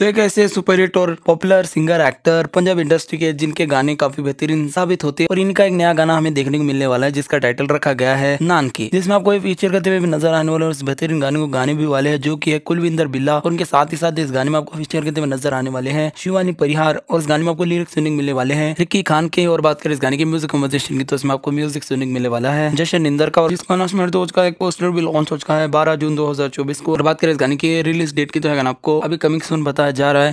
तो एक ऐसे सुपरहिट और popular singer actor Punjab industry के जिनके गाने काफी बेहतरीन साबित होते हैं और इनका एक नया गाना हमें देखने को मिलने वाला है जिसका टाइटल रखा गया है नानकी जिसमें आपको फीचर करते हुए भी नजर आने वाले और इस बेहतरीन गाने को गाने भी वाले हैं जो की है कुलविंदर बिल्ला और उनके साथ ही साथ इस गाने में आपको फीचर करते हुए नजर आने वाले हैं शिवानी परिहार और इस गाने में आपको लिरिक्स सुनने मिलने वाले हैं रिक्की खान के और बात करें इस गाने की म्यूजिक कम्पोजिशन की तो इसमें आपको म्यूजिक सुनिंग मिलने वाला है जशन इंदर का और इसका अनाउंसमेंट हो तो चुका एक पोस्टर भी लॉन्च हो चुका है बारह जून दो को और बात करें इस गाने की रिलीज डेट की तो है आपको अभी कमिंग सुन बताया जा रहा है